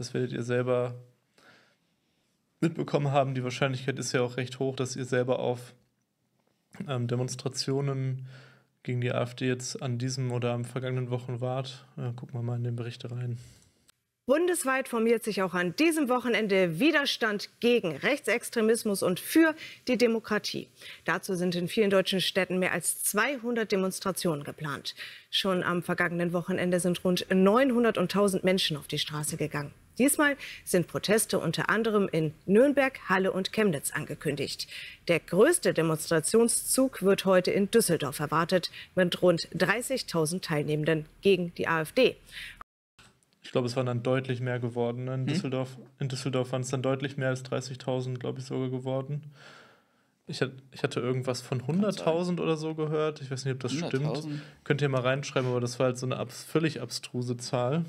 Das werdet ihr selber mitbekommen haben. Die Wahrscheinlichkeit ist ja auch recht hoch, dass ihr selber auf ähm, Demonstrationen gegen die AfD jetzt an diesem oder am vergangenen Wochen wart. Äh, gucken wir mal in den Bericht rein. Bundesweit formiert sich auch an diesem Wochenende Widerstand gegen Rechtsextremismus und für die Demokratie. Dazu sind in vielen deutschen Städten mehr als 200 Demonstrationen geplant. Schon am vergangenen Wochenende sind rund 900 und 1000 Menschen auf die Straße gegangen. Diesmal sind Proteste unter anderem in Nürnberg, Halle und Chemnitz angekündigt. Der größte Demonstrationszug wird heute in Düsseldorf erwartet mit rund 30.000 Teilnehmenden gegen die AfD. Ich glaube, es waren dann deutlich mehr geworden. In, hm? Düsseldorf, in Düsseldorf waren es dann deutlich mehr als 30.000, glaube ich, sogar geworden. Ich, hatte irgendwas von 100.000 oder so gehört. Ich weiß nicht, ob das stimmt. Könnt ihr mal reinschreiben, aber das war halt so eine völlig abstruse Zahl.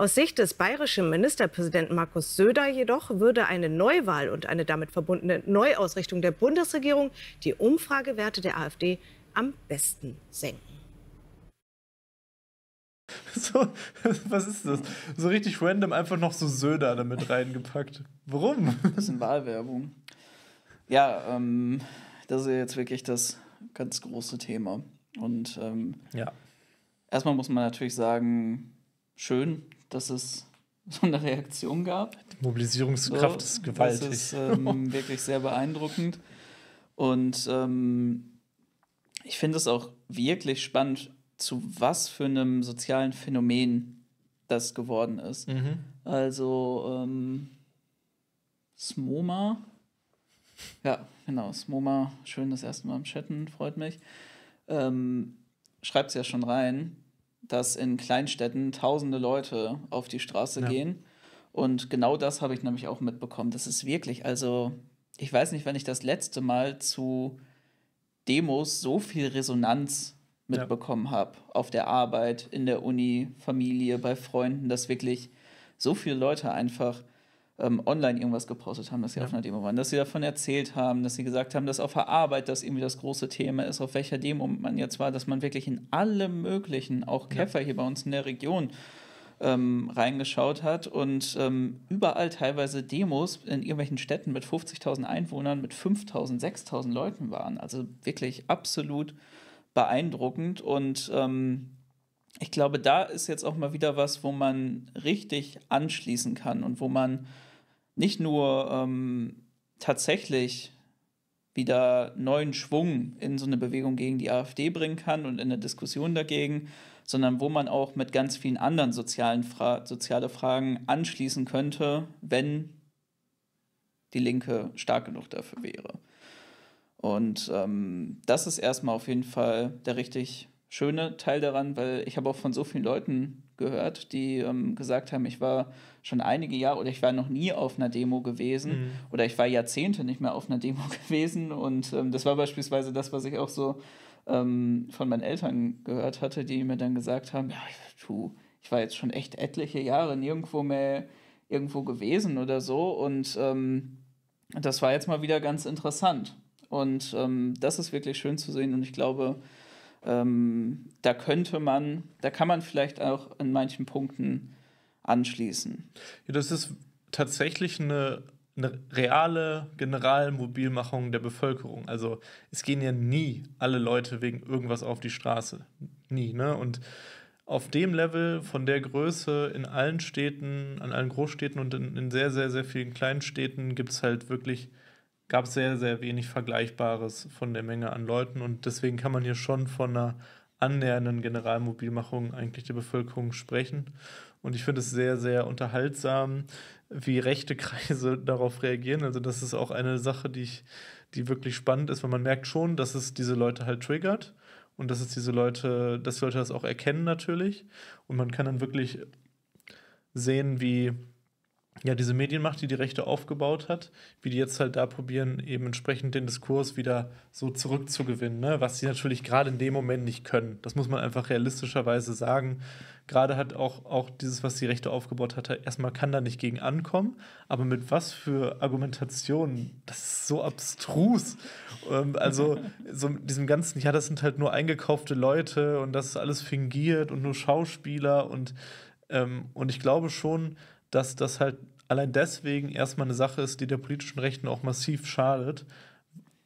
Aus Sicht des bayerischen Ministerpräsidenten Markus Söder jedoch würde eine Neuwahl und eine damit verbundene Neuausrichtung der Bundesregierung die Umfragewerte der AfD am besten senken. So, was ist das? So richtig random einfach noch so Söder damit reingepackt. Warum? Das ist eine Wahlwerbung. Ja, ähm, das ist jetzt wirklich das ganz große Thema. Und ähm, ja. erstmal muss man natürlich sagen, schön, dass es so eine Reaktion gab. Die Mobilisierungskraft so, ist gewaltig. Das ist ähm, wirklich sehr beeindruckend. Und ähm, ich finde es auch wirklich spannend, zu was für einem sozialen Phänomen das geworden ist. Mhm. Also ähm, Smoma. Ja, genau, Smoma, schön das erste Mal im Chatten, freut mich. Ähm, Schreibt es ja schon rein, dass in Kleinstädten tausende Leute auf die Straße ja. gehen. Und genau das habe ich nämlich auch mitbekommen. Das ist wirklich, also ich weiß nicht, wann ich das letzte Mal zu Demos so viel Resonanz mitbekommen ja. habe. Auf der Arbeit, in der Uni, Familie, bei Freunden, dass wirklich so viele Leute einfach ähm, online irgendwas gepostet haben, dass sie ja. auf einer Demo waren, dass sie davon erzählt haben, dass sie gesagt haben, dass auf der Arbeit das irgendwie das große Thema ist, auf welcher Demo man jetzt war, dass man wirklich in alle möglichen, auch Käfer ja. hier bei uns in der Region, ähm, reingeschaut hat und ähm, überall teilweise Demos in irgendwelchen Städten mit 50.000 Einwohnern, mit 5.000, 6.000 Leuten waren. Also wirklich absolut beeindruckend und ähm, ich glaube, da ist jetzt auch mal wieder was, wo man richtig anschließen kann und wo man nicht nur ähm, tatsächlich wieder neuen Schwung in so eine Bewegung gegen die AfD bringen kann und in eine Diskussion dagegen, sondern wo man auch mit ganz vielen anderen sozialen Fra soziale Fragen anschließen könnte, wenn die Linke stark genug dafür wäre. Und ähm, das ist erstmal auf jeden Fall der richtig schöne Teil daran, weil ich habe auch von so vielen Leuten gehört, die ähm, gesagt haben, ich war schon einige Jahre oder ich war noch nie auf einer Demo gewesen mhm. oder ich war Jahrzehnte nicht mehr auf einer Demo gewesen. Und ähm, das war beispielsweise das, was ich auch so ähm, von meinen Eltern gehört hatte, die mir dann gesagt haben, ja, du, ich war jetzt schon echt etliche Jahre nirgendwo mehr irgendwo gewesen oder so. Und ähm, das war jetzt mal wieder ganz interessant. Und ähm, das ist wirklich schön zu sehen. Und ich glaube, ähm, da könnte man, da kann man vielleicht auch in manchen Punkten anschließen. Ja, das ist tatsächlich eine, eine reale Generalmobilmachung der Bevölkerung. Also es gehen ja nie alle Leute wegen irgendwas auf die Straße. Nie, ne? Und auf dem Level, von der Größe in allen Städten, an allen Großstädten und in, in sehr, sehr, sehr vielen kleinen Städten gibt es halt wirklich gab es sehr, sehr wenig Vergleichbares von der Menge an Leuten und deswegen kann man hier schon von einer annähernden Generalmobilmachung eigentlich der Bevölkerung sprechen. Und ich finde es sehr, sehr unterhaltsam, wie rechte Kreise darauf reagieren. Also das ist auch eine Sache, die, ich, die wirklich spannend ist, weil man merkt schon, dass es diese Leute halt triggert und dass es diese Leute, dass Leute das auch erkennen natürlich. Und man kann dann wirklich sehen, wie ja, diese Medienmacht, die die Rechte aufgebaut hat, wie die jetzt halt da probieren, eben entsprechend den Diskurs wieder so zurückzugewinnen, ne? was sie natürlich gerade in dem Moment nicht können. Das muss man einfach realistischerweise sagen. Gerade hat auch, auch dieses, was die Rechte aufgebaut hat, erstmal kann da nicht gegen ankommen, aber mit was für Argumentationen, das ist so abstrus. ähm, also, so diesem ganzen, ja, das sind halt nur eingekaufte Leute und das ist alles fingiert und nur Schauspieler und, ähm, und ich glaube schon, dass das halt allein deswegen erstmal eine Sache ist, die der politischen Rechten auch massiv schadet.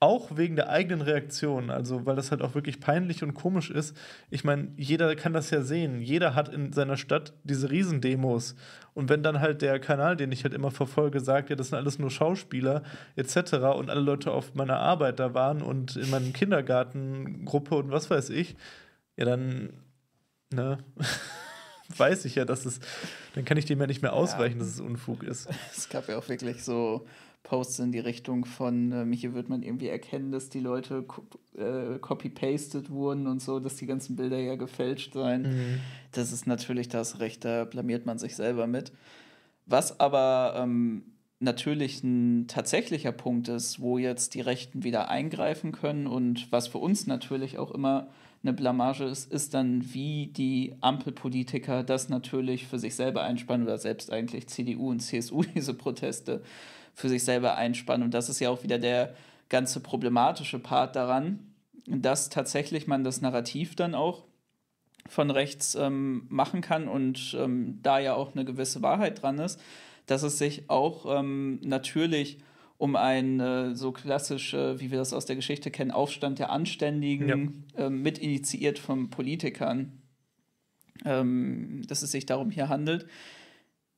Auch wegen der eigenen Reaktion, also weil das halt auch wirklich peinlich und komisch ist. Ich meine, jeder kann das ja sehen. Jeder hat in seiner Stadt diese Riesendemos. Und wenn dann halt der Kanal, den ich halt immer verfolge, sagt, ja, das sind alles nur Schauspieler etc. und alle Leute auf meiner Arbeit da waren und in meinem Kindergartengruppe und was weiß ich, ja, dann, ne? weiß ich ja, dass es, dann kann ich dem ja nicht mehr ausweichen, ja. dass es Unfug ist. Es gab ja auch wirklich so Posts in die Richtung von, ähm, hier wird man irgendwie erkennen, dass die Leute äh, copy-pasted wurden und so, dass die ganzen Bilder ja gefälscht seien. Mhm. Das ist natürlich das Recht, da blamiert man sich selber mit. Was aber ähm, natürlich ein tatsächlicher Punkt ist, wo jetzt die Rechten wieder eingreifen können und was für uns natürlich auch immer eine Blamage ist, ist dann, wie die Ampelpolitiker das natürlich für sich selber einspannen oder selbst eigentlich CDU und CSU diese Proteste für sich selber einspannen. Und das ist ja auch wieder der ganze problematische Part daran, dass tatsächlich man das Narrativ dann auch von rechts ähm, machen kann und ähm, da ja auch eine gewisse Wahrheit dran ist dass es sich auch ähm, natürlich um einen äh, so klassisch, äh, wie wir das aus der Geschichte kennen, Aufstand der Anständigen ja. äh, mit initiiert von Politikern, ähm, dass es sich darum hier handelt.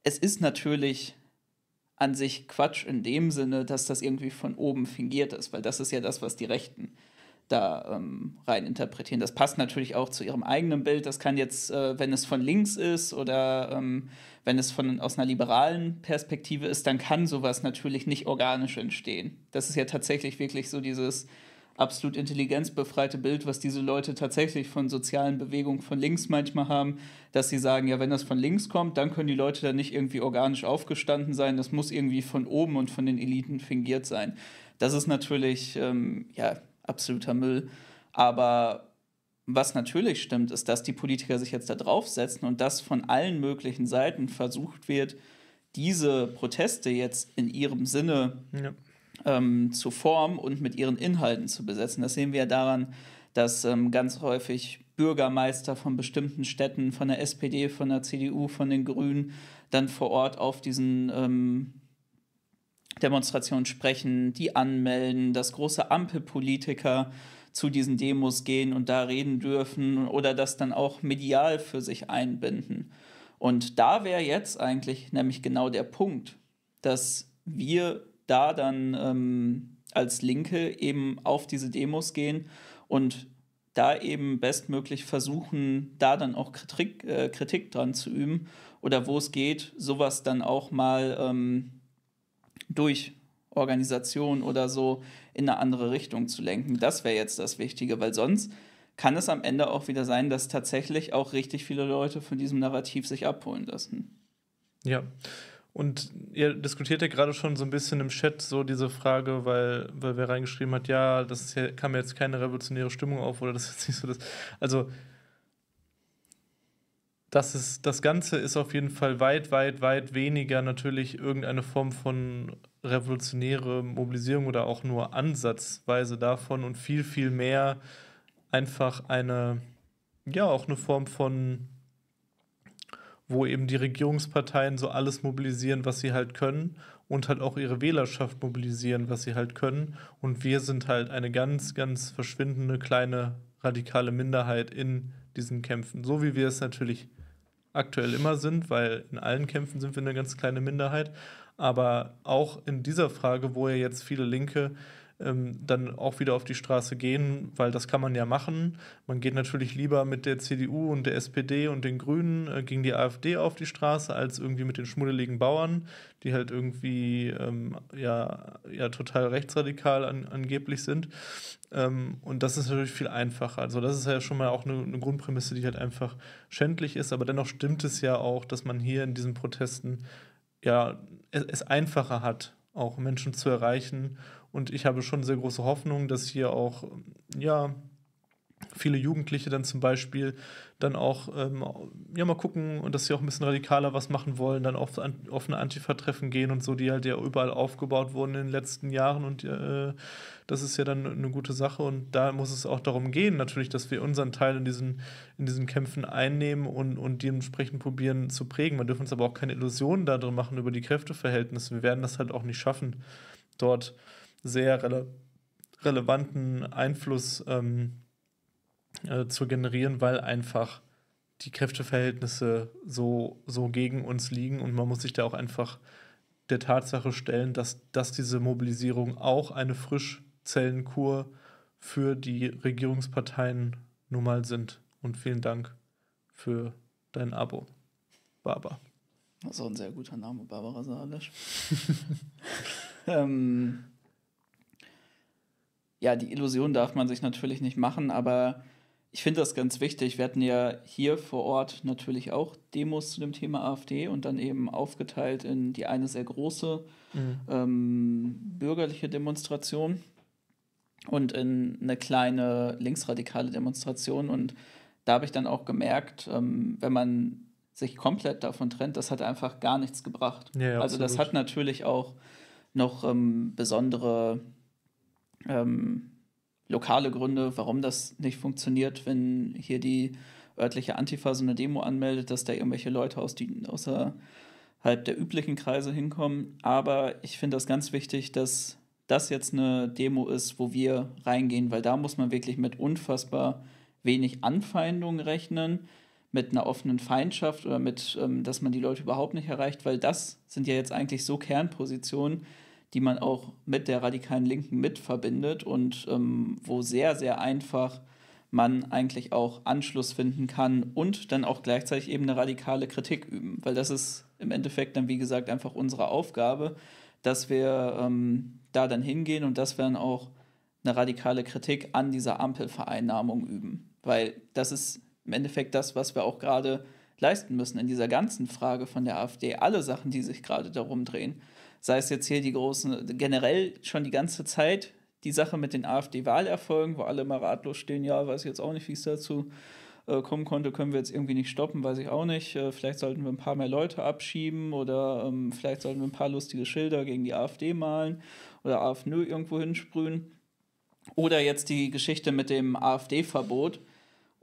Es ist natürlich an sich Quatsch in dem Sinne, dass das irgendwie von oben fingiert ist, weil das ist ja das, was die Rechten da ähm, rein interpretieren. Das passt natürlich auch zu ihrem eigenen Bild. Das kann jetzt, äh, wenn es von links ist oder ähm, wenn es von, aus einer liberalen Perspektive ist, dann kann sowas natürlich nicht organisch entstehen. Das ist ja tatsächlich wirklich so dieses absolut intelligenzbefreite Bild, was diese Leute tatsächlich von sozialen Bewegungen von links manchmal haben, dass sie sagen, ja, wenn das von links kommt, dann können die Leute da nicht irgendwie organisch aufgestanden sein, das muss irgendwie von oben und von den Eliten fingiert sein. Das ist natürlich, ähm, ja, absoluter Müll. Aber was natürlich stimmt, ist, dass die Politiker sich jetzt da draufsetzen und dass von allen möglichen Seiten versucht wird, diese Proteste jetzt in ihrem Sinne ja. ähm, zu formen und mit ihren Inhalten zu besetzen. Das sehen wir ja daran, dass ähm, ganz häufig Bürgermeister von bestimmten Städten, von der SPD, von der CDU, von den Grünen, dann vor Ort auf diesen ähm, Demonstrationen sprechen, die anmelden, dass große Ampelpolitiker zu diesen Demos gehen und da reden dürfen oder das dann auch medial für sich einbinden. Und da wäre jetzt eigentlich nämlich genau der Punkt, dass wir da dann ähm, als Linke eben auf diese Demos gehen und da eben bestmöglich versuchen, da dann auch Kritik, äh, Kritik dran zu üben oder wo es geht, sowas dann auch mal ähm, durch Organisation oder so in eine andere Richtung zu lenken. Das wäre jetzt das Wichtige, weil sonst kann es am Ende auch wieder sein, dass tatsächlich auch richtig viele Leute von diesem Narrativ sich abholen lassen. Ja. Und ihr diskutiert ja gerade schon so ein bisschen im Chat so diese Frage, weil, weil wer reingeschrieben hat, ja, das ja, kam jetzt keine revolutionäre Stimmung auf oder das ist jetzt nicht so das. Also das, ist, das Ganze ist auf jeden Fall weit, weit, weit weniger natürlich irgendeine Form von revolutionäre Mobilisierung oder auch nur ansatzweise davon und viel, viel mehr einfach eine, ja, auch eine Form von, wo eben die Regierungsparteien so alles mobilisieren, was sie halt können und halt auch ihre Wählerschaft mobilisieren, was sie halt können. Und wir sind halt eine ganz, ganz verschwindende kleine radikale Minderheit in diesen Kämpfen, so wie wir es natürlich aktuell immer sind, weil in allen Kämpfen sind wir eine ganz kleine Minderheit. Aber auch in dieser Frage, wo ja jetzt viele Linke ähm, dann auch wieder auf die Straße gehen, weil das kann man ja machen. Man geht natürlich lieber mit der CDU und der SPD und den Grünen äh, gegen die AfD auf die Straße, als irgendwie mit den schmuddeligen Bauern, die halt irgendwie ähm, ja, ja total rechtsradikal an, angeblich sind. Ähm, und das ist natürlich viel einfacher. Also das ist ja schon mal auch eine, eine Grundprämisse, die halt einfach schändlich ist. Aber dennoch stimmt es ja auch, dass man hier in diesen Protesten ja es, es einfacher hat, auch Menschen zu erreichen und ich habe schon sehr große Hoffnung, dass hier auch, ja, viele Jugendliche dann zum Beispiel dann auch ähm, ja mal gucken und dass sie auch ein bisschen radikaler was machen wollen, dann auf an, offene Antifa-Treffen gehen und so, die halt ja überall aufgebaut wurden in den letzten Jahren und äh, das ist ja dann eine gute Sache und da muss es auch darum gehen natürlich, dass wir unseren Teil in diesen, in diesen Kämpfen einnehmen und, und entsprechend probieren zu prägen. Man dürfen uns aber auch keine Illusionen darin machen über die Kräfteverhältnisse. Wir werden das halt auch nicht schaffen, dort äh, sehr rele relevanten Einfluss ähm, äh, zu generieren, weil einfach die Kräfteverhältnisse so, so gegen uns liegen und man muss sich da auch einfach der Tatsache stellen, dass, dass diese Mobilisierung auch eine Frischzellenkur für die Regierungsparteien nun mal sind. Und vielen Dank für dein Abo, Barbara. Das ist auch ein sehr guter Name, Barbara Salisch. ähm, ja, die Illusion darf man sich natürlich nicht machen, aber ich finde das ganz wichtig. Wir hatten ja hier vor Ort natürlich auch Demos zu dem Thema AfD und dann eben aufgeteilt in die eine sehr große mhm. ähm, bürgerliche Demonstration und in eine kleine linksradikale Demonstration. Und da habe ich dann auch gemerkt, ähm, wenn man sich komplett davon trennt, das hat einfach gar nichts gebracht. Ja, ja, also absolut. das hat natürlich auch noch ähm, besondere ähm, lokale Gründe, warum das nicht funktioniert, wenn hier die örtliche Antifa so eine Demo anmeldet, dass da irgendwelche Leute aus die, außerhalb der üblichen Kreise hinkommen. Aber ich finde das ganz wichtig, dass das jetzt eine Demo ist, wo wir reingehen, weil da muss man wirklich mit unfassbar wenig Anfeindungen rechnen, mit einer offenen Feindschaft oder mit, ähm, dass man die Leute überhaupt nicht erreicht, weil das sind ja jetzt eigentlich so Kernpositionen, die man auch mit der radikalen Linken mit verbindet und ähm, wo sehr, sehr einfach man eigentlich auch Anschluss finden kann und dann auch gleichzeitig eben eine radikale Kritik üben, weil das ist im Endeffekt dann, wie gesagt, einfach unsere Aufgabe, dass wir ähm, da dann hingehen und dass wir dann auch eine radikale Kritik an dieser Ampelvereinnahmung üben, weil das ist im Endeffekt das, was wir auch gerade leisten müssen in dieser ganzen Frage von der AfD, alle Sachen, die sich gerade darum drehen. Sei es jetzt hier die großen, generell schon die ganze Zeit die Sache mit den AfD-Wahlerfolgen, wo alle mal ratlos stehen, ja, weiß ich jetzt auch nicht, wie es dazu äh, kommen konnte, können wir jetzt irgendwie nicht stoppen, weiß ich auch nicht. Äh, vielleicht sollten wir ein paar mehr Leute abschieben oder ähm, vielleicht sollten wir ein paar lustige Schilder gegen die AfD malen oder AfNÖ irgendwo hinsprühen. Oder jetzt die Geschichte mit dem AfD-Verbot.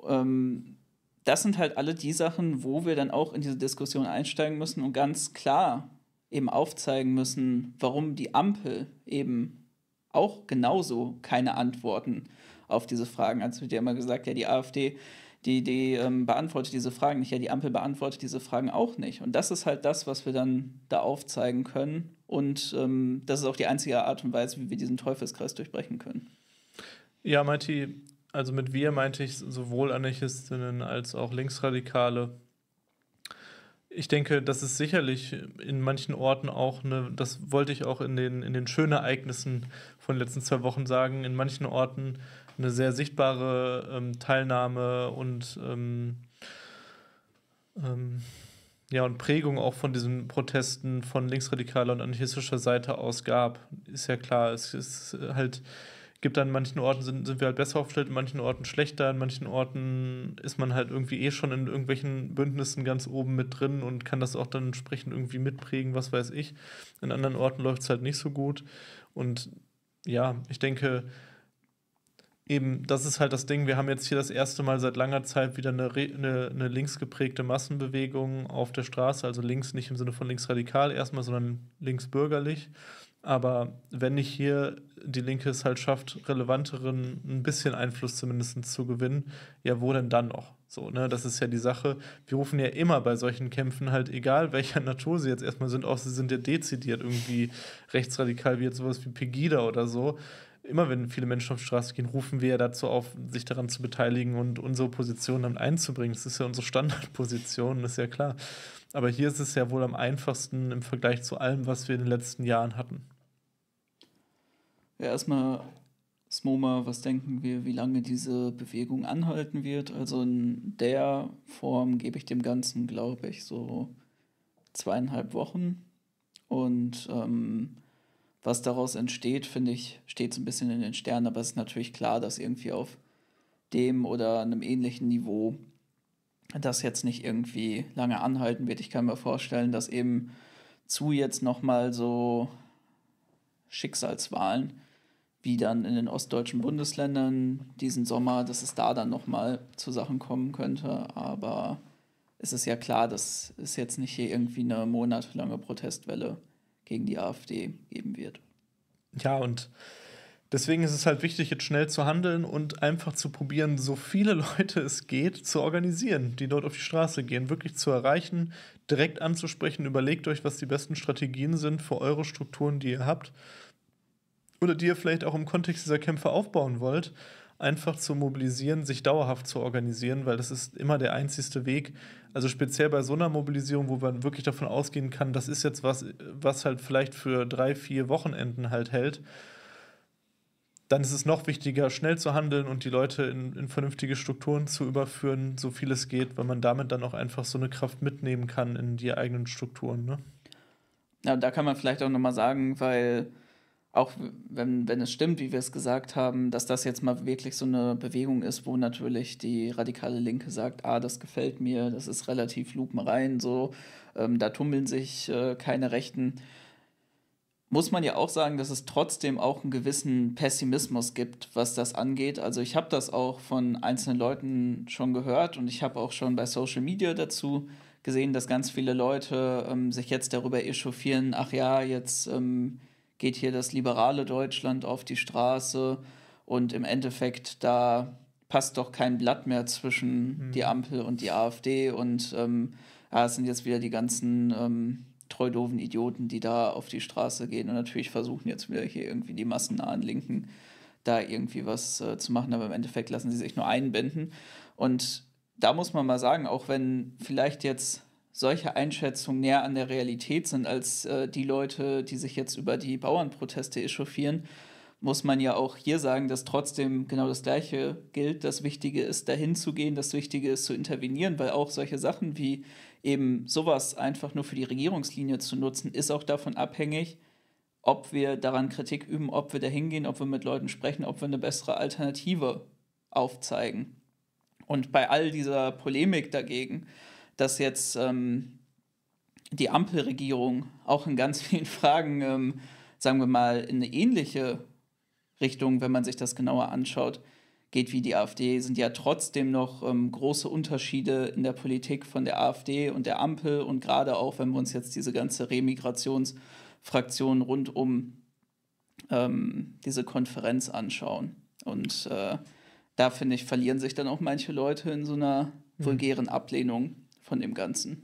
Ähm, das sind halt alle die Sachen, wo wir dann auch in diese Diskussion einsteigen müssen und ganz klar eben aufzeigen müssen, warum die Ampel eben auch genauso keine Antworten auf diese Fragen. hat. Es wird ja immer gesagt, ja, die AfD, die, die ähm, beantwortet diese Fragen nicht, ja, die Ampel beantwortet diese Fragen auch nicht. Und das ist halt das, was wir dann da aufzeigen können. Und ähm, das ist auch die einzige Art und Weise, wie wir diesen Teufelskreis durchbrechen können. Ja, Mati, also mit wir meinte ich sowohl Anarchistinnen als auch Linksradikale ich denke, das ist sicherlich in manchen Orten auch eine, das wollte ich auch in den, in den schönen Ereignissen von den letzten zwei Wochen sagen, in manchen Orten eine sehr sichtbare ähm, Teilnahme und ähm, ähm, ja, und Prägung auch von diesen Protesten von linksradikaler und anarchistischer Seite aus gab, ist ja klar. Es ist halt gibt dann, in manchen Orten sind, sind wir halt besser aufgestellt, in manchen Orten schlechter, in manchen Orten ist man halt irgendwie eh schon in irgendwelchen Bündnissen ganz oben mit drin und kann das auch dann entsprechend irgendwie mitprägen, was weiß ich. In anderen Orten läuft es halt nicht so gut. Und ja, ich denke, eben, das ist halt das Ding, wir haben jetzt hier das erste Mal seit langer Zeit wieder eine, eine, eine links geprägte Massenbewegung auf der Straße, also links nicht im Sinne von linksradikal erstmal, sondern linksbürgerlich. bürgerlich aber wenn nicht hier die Linke es halt schafft, relevanteren, ein bisschen Einfluss zumindest zu gewinnen, ja, wo denn dann noch? So, ne, das ist ja die Sache. Wir rufen ja immer bei solchen Kämpfen halt, egal welcher Natur sie jetzt erstmal sind, auch sie sind ja dezidiert irgendwie rechtsradikal, wie jetzt sowas wie Pegida oder so. Immer wenn viele Menschen auf die Straße gehen, rufen wir ja dazu auf, sich daran zu beteiligen und unsere Position damit einzubringen. Das ist ja unsere Standardposition, das ist ja klar. Aber hier ist es ja wohl am einfachsten im Vergleich zu allem, was wir in den letzten Jahren hatten. Ja, erstmal Smoma, was denken wir, wie lange diese Bewegung anhalten wird? Also in der Form gebe ich dem Ganzen, glaube ich, so zweieinhalb Wochen. Und ähm, was daraus entsteht, finde ich, steht so ein bisschen in den Sternen, aber es ist natürlich klar, dass irgendwie auf dem oder einem ähnlichen Niveau das jetzt nicht irgendwie lange anhalten wird. Ich kann mir vorstellen, dass eben zu jetzt nochmal so Schicksalswahlen wie dann in den ostdeutschen Bundesländern diesen Sommer, dass es da dann nochmal zu Sachen kommen könnte. Aber es ist ja klar, dass es jetzt nicht hier irgendwie eine monatelange Protestwelle gegen die AfD geben wird. Ja, und deswegen ist es halt wichtig, jetzt schnell zu handeln und einfach zu probieren, so viele Leute es geht, zu organisieren, die dort auf die Straße gehen, wirklich zu erreichen, direkt anzusprechen. Überlegt euch, was die besten Strategien sind für eure Strukturen, die ihr habt oder die ihr vielleicht auch im Kontext dieser Kämpfe aufbauen wollt, einfach zu mobilisieren, sich dauerhaft zu organisieren, weil das ist immer der einzigste Weg. Also speziell bei so einer Mobilisierung, wo man wirklich davon ausgehen kann, das ist jetzt was, was halt vielleicht für drei, vier Wochenenden halt hält, dann ist es noch wichtiger, schnell zu handeln und die Leute in, in vernünftige Strukturen zu überführen, so viel es geht, weil man damit dann auch einfach so eine Kraft mitnehmen kann in die eigenen Strukturen. Ne? Ja, da kann man vielleicht auch nochmal sagen, weil auch wenn, wenn es stimmt, wie wir es gesagt haben, dass das jetzt mal wirklich so eine Bewegung ist, wo natürlich die radikale Linke sagt, ah, das gefällt mir, das ist relativ lupenrein, so, ähm, da tummeln sich äh, keine Rechten, muss man ja auch sagen, dass es trotzdem auch einen gewissen Pessimismus gibt, was das angeht. Also ich habe das auch von einzelnen Leuten schon gehört und ich habe auch schon bei Social Media dazu gesehen, dass ganz viele Leute ähm, sich jetzt darüber echauffieren, ach ja, jetzt... Ähm, geht hier das liberale Deutschland auf die Straße und im Endeffekt da passt doch kein Blatt mehr zwischen mhm. die Ampel und die AfD und ähm, ja, es sind jetzt wieder die ganzen ähm, treudoven Idioten, die da auf die Straße gehen und natürlich versuchen jetzt wieder hier irgendwie die massennahen Linken da irgendwie was äh, zu machen, aber im Endeffekt lassen sie sich nur einbinden und da muss man mal sagen, auch wenn vielleicht jetzt solche Einschätzungen näher an der Realität sind als äh, die Leute, die sich jetzt über die Bauernproteste echauffieren, muss man ja auch hier sagen, dass trotzdem genau das Gleiche gilt. Das Wichtige ist, dahin zu gehen, das Wichtige ist, zu intervenieren, weil auch solche Sachen wie eben sowas einfach nur für die Regierungslinie zu nutzen, ist auch davon abhängig, ob wir daran Kritik üben, ob wir dahin gehen, ob wir mit Leuten sprechen, ob wir eine bessere Alternative aufzeigen. Und bei all dieser Polemik dagegen, dass jetzt ähm, die Ampelregierung auch in ganz vielen Fragen, ähm, sagen wir mal, in eine ähnliche Richtung, wenn man sich das genauer anschaut, geht wie die AfD, sind ja trotzdem noch ähm, große Unterschiede in der Politik von der AfD und der Ampel und gerade auch, wenn wir uns jetzt diese ganze Remigrationsfraktion rund um ähm, diese Konferenz anschauen. Und äh, da finde ich, verlieren sich dann auch manche Leute in so einer mhm. vulgären Ablehnung von dem Ganzen.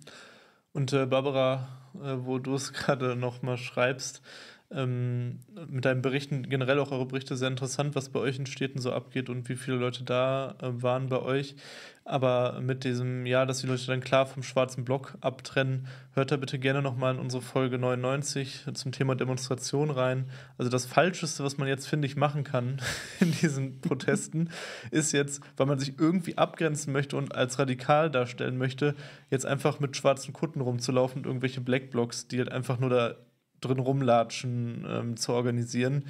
Und äh, Barbara, äh, wo du es gerade nochmal schreibst, ähm, mit deinen Berichten, generell auch eure Berichte, sehr interessant, was bei euch in Städten so abgeht und wie viele Leute da äh, waren bei euch. Aber mit diesem, ja, dass die Leute dann klar vom schwarzen Block abtrennen, hört da bitte gerne nochmal in unsere Folge 99 zum Thema Demonstration rein. Also das Falscheste, was man jetzt, finde ich, machen kann in diesen Protesten, ist jetzt, weil man sich irgendwie abgrenzen möchte und als radikal darstellen möchte, jetzt einfach mit schwarzen Kutten rumzulaufen und irgendwelche Black Blocks, die halt einfach nur da drin rumlatschen ähm, zu organisieren.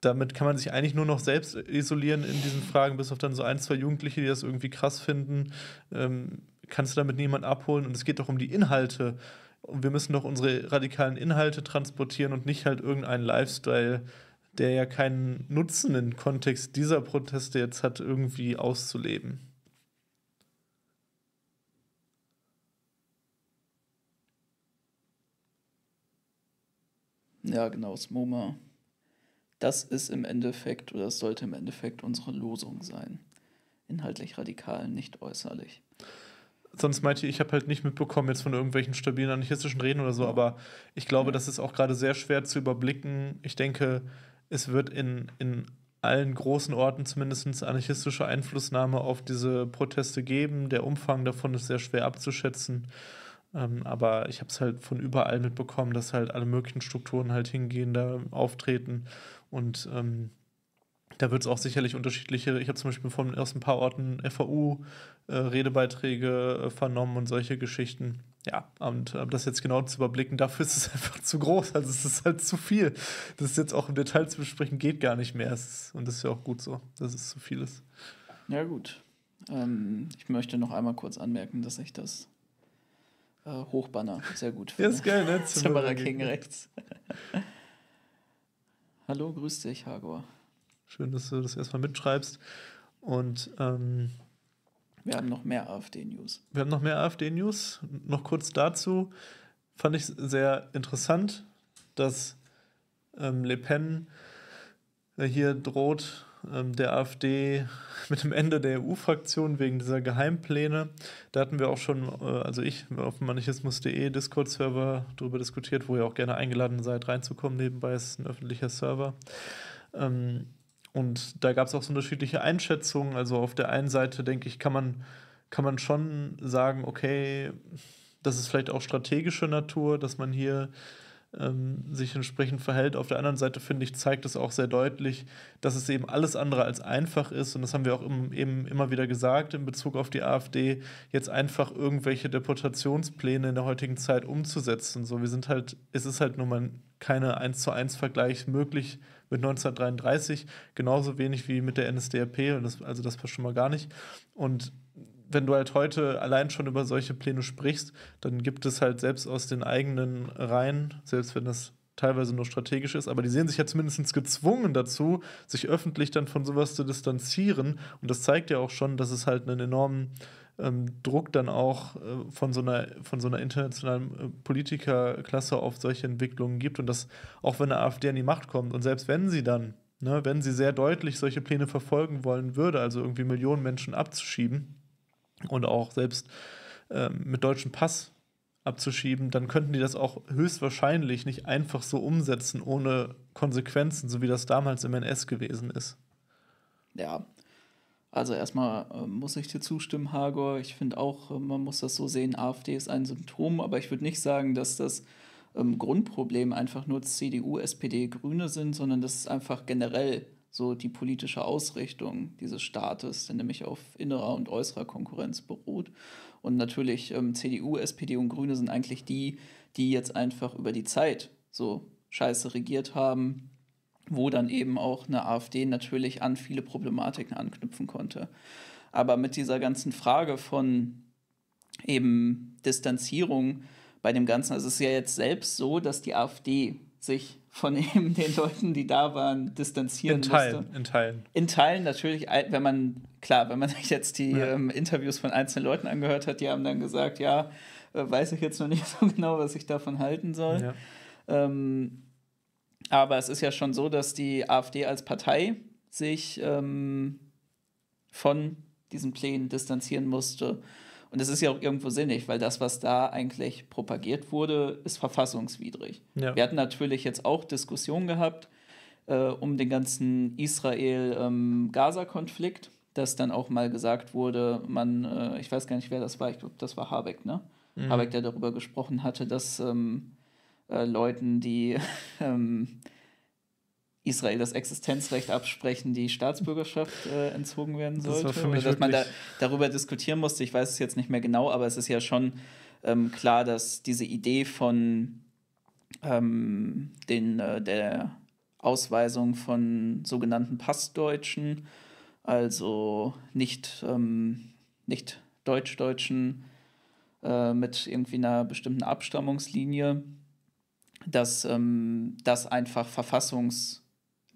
Damit kann man sich eigentlich nur noch selbst isolieren in diesen Fragen, bis auf dann so ein, zwei Jugendliche, die das irgendwie krass finden. Ähm, kannst du damit niemanden abholen? Und es geht doch um die Inhalte. Und wir müssen doch unsere radikalen Inhalte transportieren und nicht halt irgendeinen Lifestyle, der ja keinen Nutzen im Kontext dieser Proteste jetzt hat, irgendwie auszuleben. Ja, genau, das MoMA. Das ist im Endeffekt oder das sollte im Endeffekt unsere Losung sein. Inhaltlich radikal, nicht äußerlich. Sonst meinte ich, ich habe halt nicht mitbekommen jetzt von irgendwelchen stabilen anarchistischen Reden oder so, ja. aber ich glaube, ja. das ist auch gerade sehr schwer zu überblicken. Ich denke, es wird in, in allen großen Orten zumindest anarchistische Einflussnahme auf diese Proteste geben. Der Umfang davon ist sehr schwer abzuschätzen. Ähm, aber ich habe es halt von überall mitbekommen, dass halt alle möglichen Strukturen halt hingehen, da auftreten und ähm, da wird es auch sicherlich unterschiedliche. Ich habe zum Beispiel von erst ein paar Orten FAU-Redebeiträge äh, äh, vernommen und solche Geschichten. Ja, und äh, das jetzt genau zu überblicken, dafür ist es einfach zu groß. Also es ist halt zu viel. Das jetzt auch im Detail zu besprechen, geht gar nicht mehr. Ist, und das ist ja auch gut so, dass es zu viel ist. Ja, gut. Ähm, ich möchte noch einmal kurz anmerken, dass ich das äh, Hochbanner. Sehr gut. Für, ja, ist geil, ne? Zimmerer King rechts. Hallo, grüß dich, Hagor. Schön, dass du das erstmal mitschreibst. Und ähm, wir haben noch mehr AfD-News. Wir haben noch mehr AfD-News. Noch kurz dazu fand ich sehr interessant, dass ähm, Le Pen äh, hier droht, ähm, der AfD mit dem Ende der EU-Fraktion wegen dieser Geheimpläne. Da hatten wir auch schon, äh, also ich auf manichismus.de Discord-Server darüber diskutiert, wo ihr auch gerne eingeladen seid, reinzukommen. Nebenbei ist ein öffentlicher Server. Ähm, und da gab es auch so unterschiedliche Einschätzungen. Also auf der einen Seite, denke ich, kann man, kann man schon sagen, okay, das ist vielleicht auch strategische Natur, dass man hier ähm, sich entsprechend verhält. Auf der anderen Seite, finde ich, zeigt es auch sehr deutlich, dass es eben alles andere als einfach ist. Und das haben wir auch im, eben immer wieder gesagt in Bezug auf die AfD, jetzt einfach irgendwelche Deportationspläne in der heutigen Zeit umzusetzen. So, wir sind halt, es ist halt nun mal keine 1 zu 1 Vergleich möglich mit 1933, genauso wenig wie mit der NSDAP, und das, also das passt schon mal gar nicht. Und wenn du halt heute allein schon über solche Pläne sprichst, dann gibt es halt selbst aus den eigenen Reihen, selbst wenn das teilweise nur strategisch ist, aber die sehen sich ja zumindest gezwungen dazu, sich öffentlich dann von sowas zu distanzieren. Und das zeigt ja auch schon, dass es halt einen enormen ähm, Druck dann auch äh, von, so einer, von so einer internationalen äh, Politikerklasse auf solche Entwicklungen gibt. Und dass auch wenn eine AfD an die Macht kommt und selbst wenn sie dann, ne, wenn sie sehr deutlich solche Pläne verfolgen wollen würde, also irgendwie Millionen Menschen abzuschieben, und auch selbst äh, mit deutschem Pass abzuschieben, dann könnten die das auch höchstwahrscheinlich nicht einfach so umsetzen ohne Konsequenzen, so wie das damals im NS gewesen ist. Ja, also erstmal äh, muss ich dir zustimmen, Hagor. Ich finde auch, äh, man muss das so sehen, AfD ist ein Symptom, aber ich würde nicht sagen, dass das ähm, Grundproblem einfach nur CDU, SPD, Grüne sind, sondern das ist einfach generell so die politische Ausrichtung dieses Staates, der nämlich auf innerer und äußerer Konkurrenz beruht. Und natürlich ähm, CDU, SPD und Grüne sind eigentlich die, die jetzt einfach über die Zeit so scheiße regiert haben, wo dann eben auch eine AfD natürlich an viele Problematiken anknüpfen konnte. Aber mit dieser ganzen Frage von eben Distanzierung bei dem Ganzen, also es ist ja jetzt selbst so, dass die AfD sich von eben den Leuten, die da waren, distanzieren in Teilen, musste. In Teilen. In Teilen natürlich, wenn man, klar, wenn man sich jetzt die ja. ähm, Interviews von einzelnen Leuten angehört hat, die haben dann gesagt, ja, äh, weiß ich jetzt noch nicht so genau, was ich davon halten soll. Ja. Ähm, aber es ist ja schon so, dass die AfD als Partei sich ähm, von diesen Plänen distanzieren musste. Und das ist ja auch irgendwo sinnig, weil das, was da eigentlich propagiert wurde, ist verfassungswidrig. Ja. Wir hatten natürlich jetzt auch Diskussionen gehabt äh, um den ganzen Israel-Gaza-Konflikt, ähm, dass dann auch mal gesagt wurde, man, äh, ich weiß gar nicht, wer das war, ich glaube, das war Habeck, ne? Mhm. Habeck, der darüber gesprochen hatte, dass ähm, äh, Leuten, die ähm, Israel das Existenzrecht absprechen, die Staatsbürgerschaft äh, entzogen werden sollte. Das war für mich oder dass man da, darüber diskutieren musste. Ich weiß es jetzt nicht mehr genau, aber es ist ja schon ähm, klar, dass diese Idee von ähm, den, äh, der Ausweisung von sogenannten Passdeutschen, also nicht, ähm, nicht Deutschdeutschen äh, mit irgendwie einer bestimmten Abstammungslinie, dass ähm, das einfach verfassungs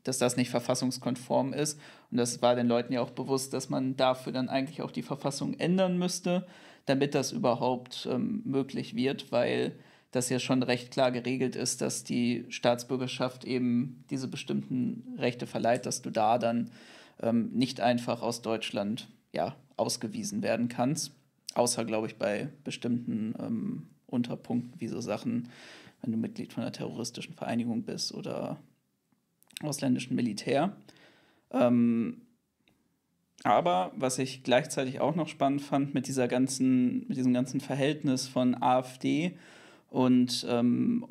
dass das nicht verfassungskonform ist. Und das war den Leuten ja auch bewusst, dass man dafür dann eigentlich auch die Verfassung ändern müsste, damit das überhaupt ähm, möglich wird, weil das ja schon recht klar geregelt ist, dass die Staatsbürgerschaft eben diese bestimmten Rechte verleiht, dass du da dann ähm, nicht einfach aus Deutschland ja, ausgewiesen werden kannst. Außer, glaube ich, bei bestimmten ähm, Unterpunkten, wie so Sachen, wenn du Mitglied von einer terroristischen Vereinigung bist oder ausländischen Militär. Ähm, aber was ich gleichzeitig auch noch spannend fand mit dieser ganzen, mit diesem ganzen Verhältnis von AfD und ähm,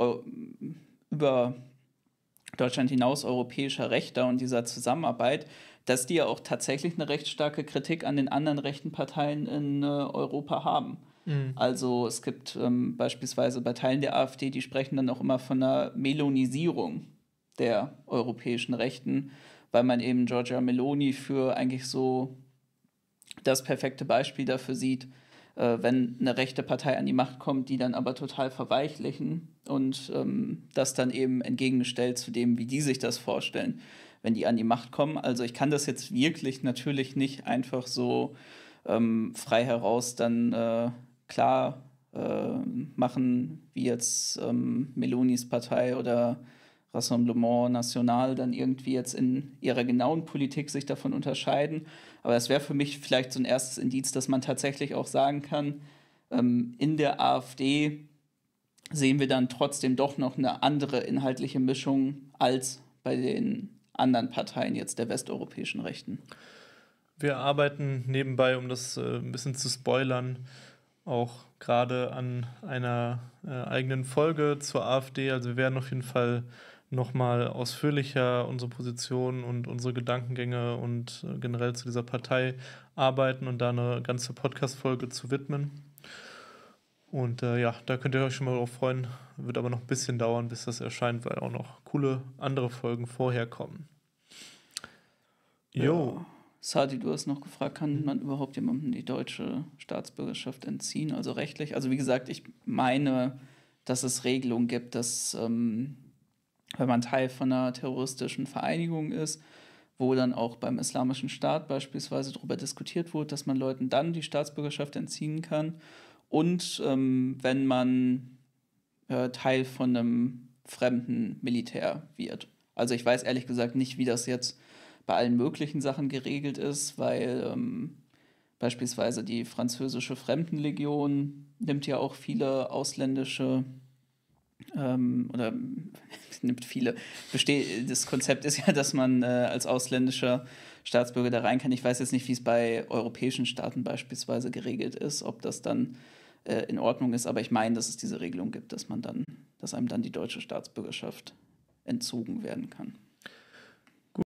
über Deutschland hinaus europäischer Rechter und dieser Zusammenarbeit, dass die ja auch tatsächlich eine recht starke Kritik an den anderen rechten Parteien in äh, Europa haben. Mhm. Also es gibt ähm, beispielsweise bei Teilen der AfD, die sprechen dann auch immer von einer Melonisierung der europäischen Rechten, weil man eben Giorgia Meloni für eigentlich so das perfekte Beispiel dafür sieht, äh, wenn eine rechte Partei an die Macht kommt, die dann aber total verweichlichen und ähm, das dann eben entgegengestellt zu dem, wie die sich das vorstellen, wenn die an die Macht kommen. Also ich kann das jetzt wirklich natürlich nicht einfach so ähm, frei heraus dann äh, klar äh, machen, wie jetzt ähm, Melonis Partei oder Rassemblement National dann irgendwie jetzt in ihrer genauen Politik sich davon unterscheiden. Aber das wäre für mich vielleicht so ein erstes Indiz, dass man tatsächlich auch sagen kann, ähm, in der AfD sehen wir dann trotzdem doch noch eine andere inhaltliche Mischung als bei den anderen Parteien jetzt der westeuropäischen Rechten. Wir arbeiten nebenbei, um das äh, ein bisschen zu spoilern, auch gerade an einer äh, eigenen Folge zur AfD. Also wir werden auf jeden Fall nochmal ausführlicher unsere Position und unsere Gedankengänge und äh, generell zu dieser Partei arbeiten und da eine ganze Podcast-Folge zu widmen. Und äh, ja, da könnt ihr euch schon mal drauf freuen. Wird aber noch ein bisschen dauern, bis das erscheint, weil auch noch coole andere Folgen vorher kommen. Jo. Ja. Sadi, du hast noch gefragt, kann mhm. man überhaupt jemandem die deutsche Staatsbürgerschaft entziehen? Also rechtlich? Also wie gesagt, ich meine, dass es Regelungen gibt, dass ähm, wenn man Teil von einer terroristischen Vereinigung ist, wo dann auch beim Islamischen Staat beispielsweise darüber diskutiert wurde, dass man Leuten dann die Staatsbürgerschaft entziehen kann. Und ähm, wenn man äh, Teil von einem fremden Militär wird. Also ich weiß ehrlich gesagt nicht, wie das jetzt bei allen möglichen Sachen geregelt ist, weil ähm, beispielsweise die französische Fremdenlegion nimmt ja auch viele ausländische ähm, oder nimmt viele, besteht, das Konzept ist ja, dass man äh, als ausländischer Staatsbürger da rein kann. Ich weiß jetzt nicht, wie es bei europäischen Staaten beispielsweise geregelt ist, ob das dann äh, in Ordnung ist, aber ich meine, dass es diese Regelung gibt, dass man dann, dass einem dann die deutsche Staatsbürgerschaft entzogen werden kann.